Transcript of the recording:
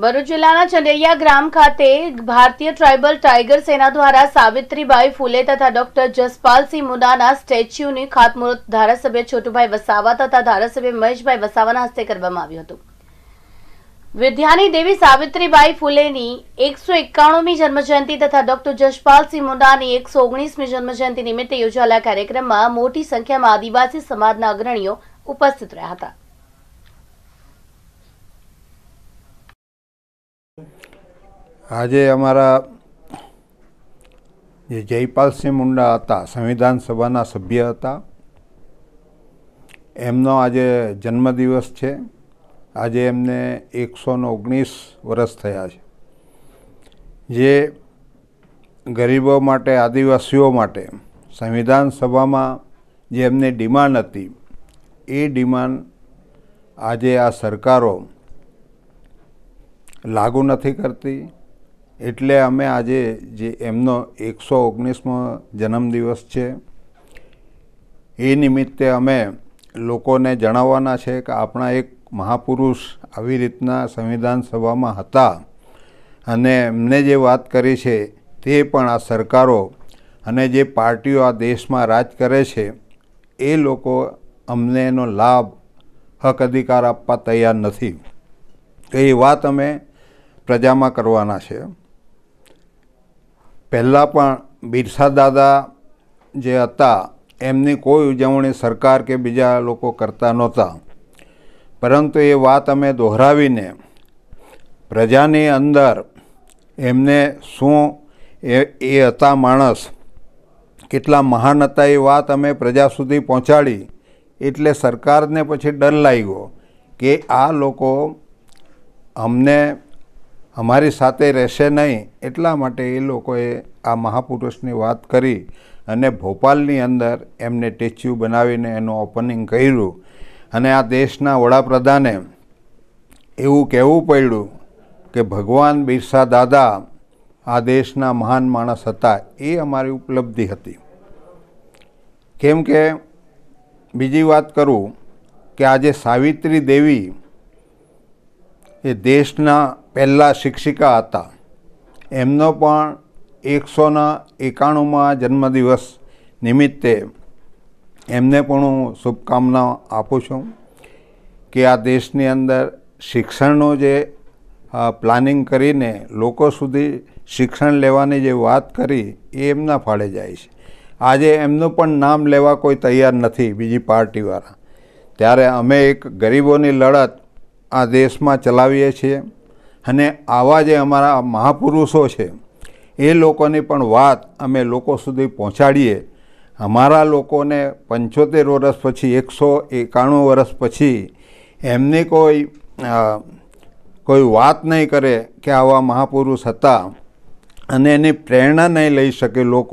ભરૂચ જિલ્લાના ચંડેરિયા ગ્રામ ખાતે ભારતીય ટ્રાઇબલ ટાઇગર સેના દ્વારા સાવિત્રીબાઈ ફૂલે તથા ડોક્ટર જસપાલસિંહ મુદાના સ્ટેચ્યુની ખાતમુહૂર્ત ધારાસભ્ય છોટુભાઈ વસાવા તથા ધારાસભ્ય મહેશભાઈ વસાવાના હસ્તે કરવામાં આવ્યું હતું વિદ્યાની દેવી સાવિત્રીબાઈ ફૂલેની એકસો એકાણુંમી જન્મજયંતિ તથા ડોક્ટર જશપાલસિંહ મુંડાની એકસો ઓગણીસમી જન્મજયંતિ નિમિત્તે યોજાયેલા કાર્યક્રમમાં મોટી સંખ્યામાં આદિવાસી સમાજના અગ્રણીઓ ઉપસ્થિત રહ્યા હતા આજે અમારા જે જયપાલસિંહ મુંડા હતા સંવિધાન સભાના સભ્ય હતા એમનો આજે જન્મદિવસ છે આજે એમને એકસોને ઓગણીસ વર્ષ થયા છે જે ગરીબો માટે આદિવાસીઓ માટે સંવિધાન સભામાં જે એમની ડિમાન્ડ હતી એ ડિમાન્ડ આજે આ સરકારો લાગુ નથી કરતી એટલે અમે આજે જે એમનો એકસો ઓગણીસમો જન્મદિવસ છે એ નિમિત્તે અમે લોકોને જણાવવાના છે કે આપણા એક મહાપુરુષ આવી રીતના સંવિધાન સભામાં હતા અને એમને જે વાત કરી છે તે પણ આ સરકારો અને જે પાર્ટીઓ આ દેશમાં રાજ કરે છે એ લોકો અમને એનો લાભ હક અધિકાર આપવા તૈયાર નથી તો એ વાત અમે પ્રજામાં કરવાના છે પહેલાં પણ બિરસા દાદા જે હતા એમની કોઈ ઉજવણી સરકાર કે બીજા લોકો કરતા નહોતા પરંતુ એ વાત અમે દોહરાવીને પ્રજાની અંદર એમને શું એ એ હતા માણસ કેટલા મહાન હતા એ વાત અમે પ્રજા સુધી પહોંચાડી એટલે સરકારને પછી ડર લાગ્યો કે આ લોકો અમને અમારી સાથે રહેશે નહીં એટલા માટે એ લોકોએ આ મહાપુરુષની વાત કરી અને ભોપાલની અંદર એમને ટેચ્યુ બનાવીને એનું ઓપનિંગ કર્યું અને આ દેશના વડાપ્રધાને એવું કહેવું પડ્યું કે ભગવાન બિરસા દાદા આ દેશના મહાન માણસ હતા એ અમારી ઉપલબ્ધિ હતી કેમ કે બીજી વાત કરું કે આજે સાવિત્રી દેવી એ દેશના પહેલાં શિક્ષિકા હતા એમનો પણ એકસોના એકાણુંમાં જન્મદિવસ નિમિત્તે એમને પણ હું શુભકામના આપું છું કે આ દેશની અંદર શિક્ષણનું જે પ્લાનિંગ કરીને લોકો સુધી શિક્ષણ લેવાની જે વાત કરી એ એમના ફાળે જાય છે આજે એમનું પણ નામ લેવા કોઈ તૈયાર નથી બીજી પાર્ટીવાળા ત્યારે અમે એક ગરીબોની લડત આ દેશમાં ચલાવીએ છીએ અને આવા જે અમારા મહાપુરુષો છે એ લોકોની પણ વાત અમે લોકો સુધી પહોંચાડીએ અમારા લોકોને પંચોતેર વર્ષ પછી એકસો એકાણું વર્ષ પછી એમની કોઈ કોઈ વાત નહીં કરે કે આવા મહાપુરુષ હતા અને એની પ્રેરણા નહીં લઈ શકે લોકો